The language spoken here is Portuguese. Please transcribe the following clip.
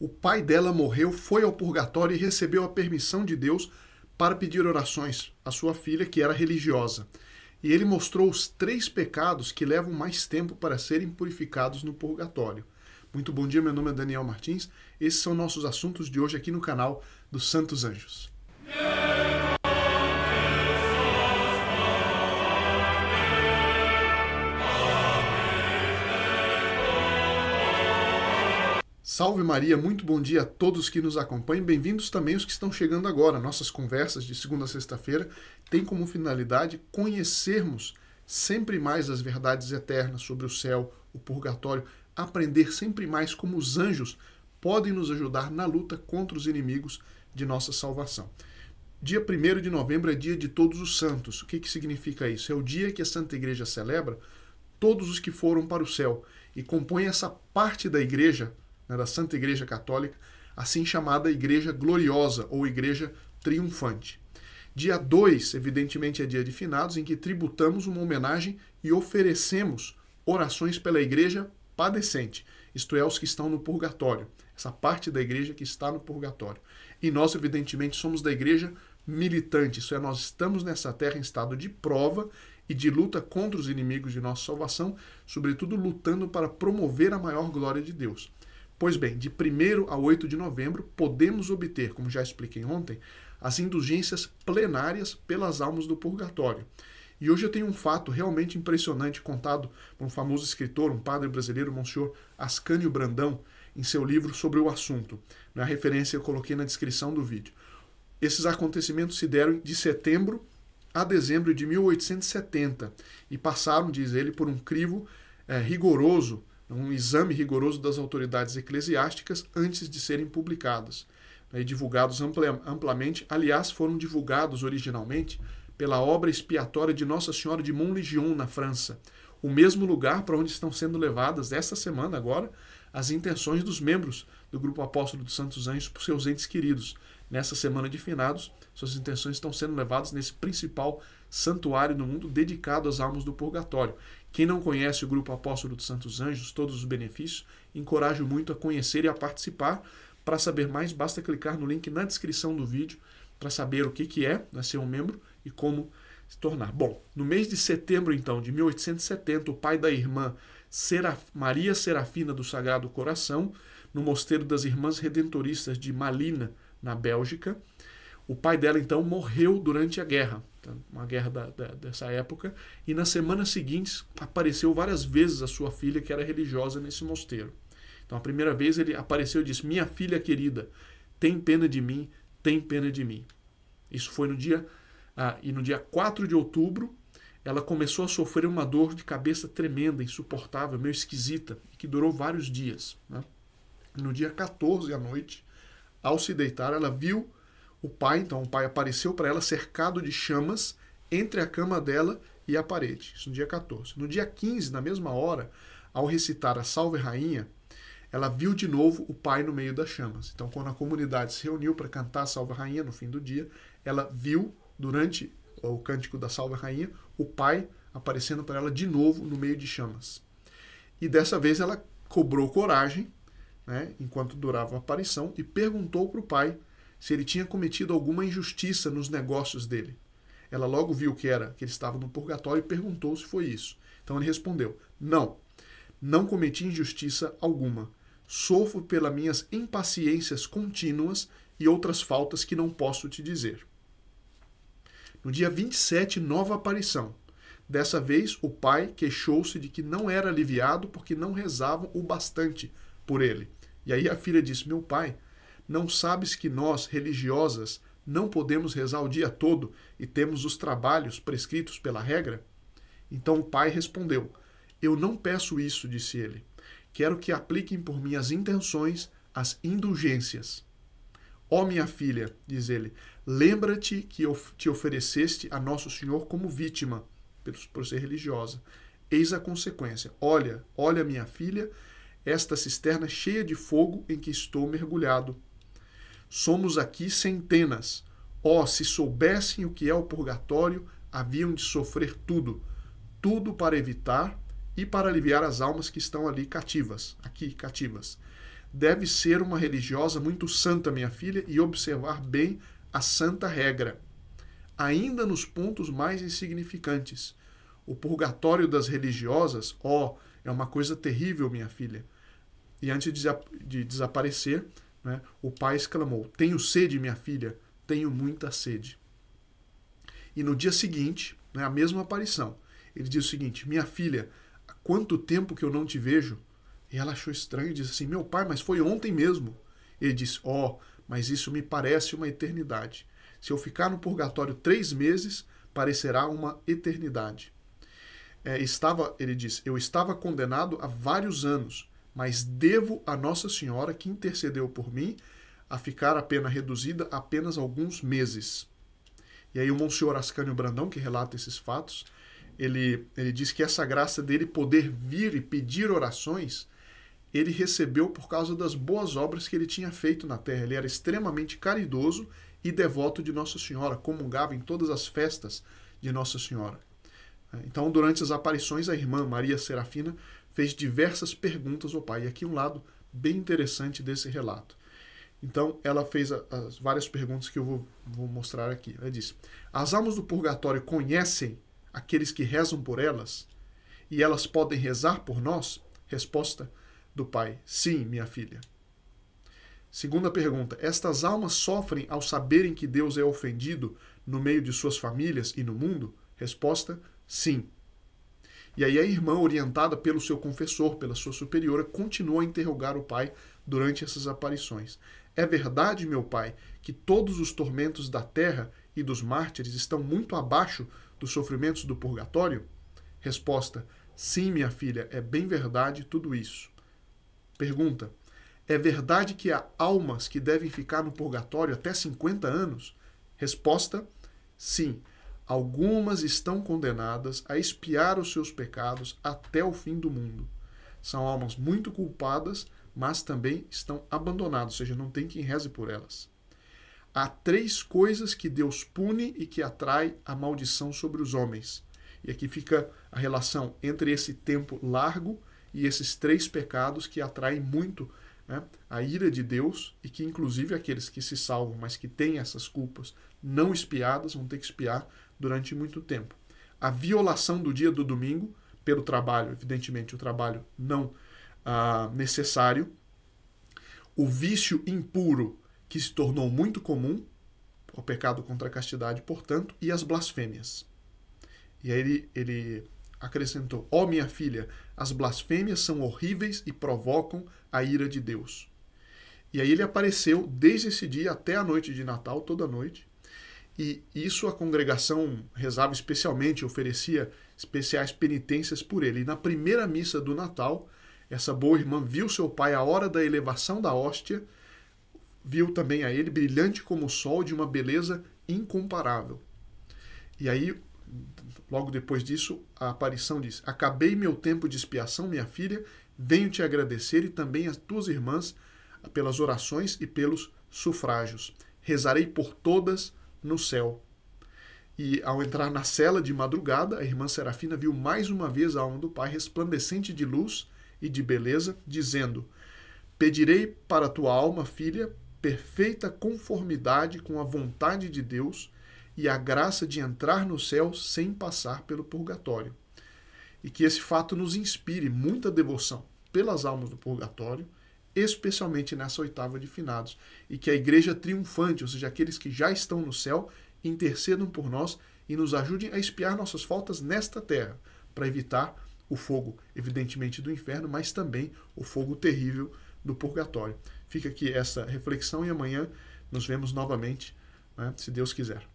O pai dela morreu, foi ao purgatório e recebeu a permissão de Deus para pedir orações à sua filha, que era religiosa. E ele mostrou os três pecados que levam mais tempo para serem purificados no purgatório. Muito bom dia, meu nome é Daniel Martins. Esses são nossos assuntos de hoje aqui no canal dos Santos Anjos. Salve Maria, muito bom dia a todos que nos acompanham. Bem-vindos também os que estão chegando agora. Nossas conversas de segunda a sexta-feira têm como finalidade conhecermos sempre mais as verdades eternas sobre o céu, o purgatório, aprender sempre mais como os anjos podem nos ajudar na luta contra os inimigos de nossa salvação. Dia 1 de novembro é dia de Todos os Santos. O que, que significa isso? É o dia que a Santa Igreja celebra todos os que foram para o céu e compõe essa parte da Igreja né, da Santa Igreja Católica, assim chamada Igreja Gloriosa ou Igreja Triunfante. Dia 2, evidentemente, é dia de finados, em que tributamos uma homenagem e oferecemos orações pela Igreja padecente, isto é, os que estão no purgatório, essa parte da Igreja que está no purgatório. E nós, evidentemente, somos da Igreja militante, isto é, nós estamos nessa terra em estado de prova e de luta contra os inimigos de nossa salvação, sobretudo lutando para promover a maior glória de Deus. Pois bem, de 1 a 8 de novembro, podemos obter, como já expliquei ontem, as indulgências plenárias pelas almas do purgatório. E hoje eu tenho um fato realmente impressionante contado por um famoso escritor, um padre brasileiro, Monsenhor Ascânio Brandão, em seu livro sobre o assunto. Na né? referência eu coloquei na descrição do vídeo. Esses acontecimentos se deram de setembro a dezembro de 1870 e passaram, diz ele, por um crivo é, rigoroso um exame rigoroso das autoridades eclesiásticas antes de serem publicados né, e divulgados amplamente. Aliás, foram divulgados originalmente pela obra expiatória de Nossa Senhora de Montlégion, na França, o mesmo lugar para onde estão sendo levadas esta semana agora as intenções dos membros do Grupo Apóstolo dos Santos Anjos por seus entes queridos. Nessa semana de finados, suas intenções estão sendo levadas nesse principal santuário no mundo dedicado às almas do purgatório. Quem não conhece o Grupo Apóstolo dos Santos Anjos, todos os benefícios, encorajo muito a conhecer e a participar. Para saber mais, basta clicar no link na descrição do vídeo para saber o que, que é né, ser um membro e como se tornar. Bom, no mês de setembro, então, de 1870, o pai da irmã Seraf... Maria Serafina do Sagrado Coração, no Mosteiro das Irmãs Redentoristas de Malina, na Bélgica, o pai dela, então, morreu durante a guerra uma guerra da, da, dessa época, e nas semanas seguintes apareceu várias vezes a sua filha, que era religiosa, nesse mosteiro. Então, a primeira vez ele apareceu e disse: Minha filha querida, tem pena de mim, tem pena de mim. Isso foi no dia. Ah, e no dia 4 de outubro, ela começou a sofrer uma dor de cabeça tremenda, insuportável, meio esquisita, que durou vários dias. Né? No dia 14 à noite, ao se deitar, ela viu o pai, então, o pai apareceu para ela cercado de chamas entre a cama dela e a parede. Isso no dia 14. No dia 15, na mesma hora, ao recitar a Salve Rainha, ela viu de novo o pai no meio das chamas. Então, quando a comunidade se reuniu para cantar a Salve Rainha no fim do dia, ela viu durante o cântico da Salve Rainha o pai aparecendo para ela de novo no meio de chamas. E dessa vez ela cobrou coragem, né, enquanto durava a aparição, e perguntou para o pai se ele tinha cometido alguma injustiça nos negócios dele. Ela logo viu que era que ele estava no purgatório e perguntou se foi isso. Então ele respondeu: Não, não cometi injustiça alguma. Sofro pelas minhas impaciências contínuas e outras faltas que não posso te dizer. No dia 27, nova aparição. Dessa vez, o pai queixou-se de que não era aliviado porque não rezavam o bastante por ele. E aí a filha disse: Meu pai, não sabes que nós, religiosas, não podemos rezar o dia todo e temos os trabalhos prescritos pela regra? Então o pai respondeu: Eu não peço isso, disse ele. Quero que apliquem por minhas intenções as indulgências. Ó oh, minha filha, diz ele, lembra-te que te ofereceste a Nosso Senhor como vítima, por ser religiosa. Eis a consequência. Olha, olha, minha filha, esta cisterna cheia de fogo em que estou mergulhado. Somos aqui centenas. Oh, se soubessem o que é o purgatório, haviam de sofrer tudo, tudo para evitar e para aliviar as almas que estão ali cativas, aqui cativas. Deve ser uma religiosa muito santa, minha filha, e observar bem a santa regra, ainda nos pontos mais insignificantes. O purgatório das religiosas, ó, oh, é uma coisa terrível, minha filha. E antes de, de desaparecer, né? O pai exclamou: Tenho sede, minha filha, tenho muita sede. E no dia seguinte, né, a mesma aparição, ele diz o seguinte: Minha filha, há quanto tempo que eu não te vejo? E ela achou estranho e disse assim: Meu pai, mas foi ontem mesmo. Ele disse: Ó, oh, mas isso me parece uma eternidade. Se eu ficar no purgatório três meses, parecerá uma eternidade. É, estava, ele diz, eu estava condenado a vários anos, mas devo a Nossa Senhora, que intercedeu por mim, a ficar a pena reduzida apenas alguns meses. E aí o Monsenhor Ascânio Brandão, que relata esses fatos, ele, ele diz que essa graça dele poder vir e pedir orações, ele recebeu por causa das boas obras que ele tinha feito na terra. Ele era extremamente caridoso e devoto de Nossa Senhora, comungava em todas as festas de Nossa Senhora. Então, durante as aparições, a irmã Maria Serafina fez diversas perguntas ao pai. E aqui um lado bem interessante desse relato. Então, ela fez as várias perguntas que eu vou, vou mostrar aqui. Ela disse: As almas do purgatório conhecem aqueles que rezam por elas? E elas podem rezar por nós? Resposta do pai: Sim, minha filha. Segunda pergunta: Estas almas sofrem ao saberem que Deus é ofendido no meio de suas famílias e no mundo? Resposta: Sim. E aí a irmã, orientada pelo seu confessor, pela sua superiora, continua a interrogar o pai durante essas aparições. É verdade, meu pai, que todos os tormentos da terra e dos mártires estão muito abaixo dos sofrimentos do purgatório? Resposta: Sim, minha filha, é bem verdade tudo isso. Pergunta: É verdade que há almas que devem ficar no purgatório até 50 anos? Resposta: Sim Algumas estão condenadas a espiar os seus pecados até o fim do mundo. São almas muito culpadas, mas também estão abandonadas, ou seja, não tem quem reze por elas. Há três coisas que Deus pune e que atrai a maldição sobre os homens. E aqui fica a relação entre esse tempo largo e esses três pecados que atraem muito né, a ira de Deus e que, inclusive, aqueles que se salvam, mas que têm essas culpas não espiadas, vão ter que espiar durante muito tempo. A violação do dia do domingo, pelo trabalho, evidentemente, o trabalho não ah, necessário. O vício impuro, que se tornou muito comum, o pecado contra a castidade, portanto, e as blasfêmias. E aí ele, ele acrescentou: Ó oh, minha filha, as blasfêmias são horríveis e provocam a ira de Deus. E aí ele apareceu desde esse dia até a noite de Natal, toda noite. E isso a congregação rezava especialmente, oferecia especiais penitências por ele. E na primeira missa do Natal, essa boa irmã viu seu pai à hora da elevação da hóstia, viu também a ele brilhante como o sol de uma beleza incomparável. E aí logo depois disso, a aparição diz: Acabei meu tempo de expiação, minha filha, venho te agradecer e também as tuas irmãs pelas orações e pelos sufrágios. Rezarei por todas no céu. E ao entrar na cela de madrugada, a irmã Serafina viu mais uma vez a alma do Pai resplandecente de luz e de beleza, dizendo: Pedirei para tua alma, filha, perfeita conformidade com a vontade de Deus e a graça de entrar no céu sem passar pelo purgatório. E que esse fato nos inspire muita devoção pelas almas do purgatório, especialmente nessa oitava de finados, e que a igreja triunfante, ou seja, aqueles que já estão no céu, intercedam por nós e nos ajudem a espiar nossas faltas nesta terra, para evitar o fogo, evidentemente, do inferno, mas também o fogo terrível do purgatório. Fica aqui essa reflexão e amanhã nos vemos novamente, né, se Deus quiser.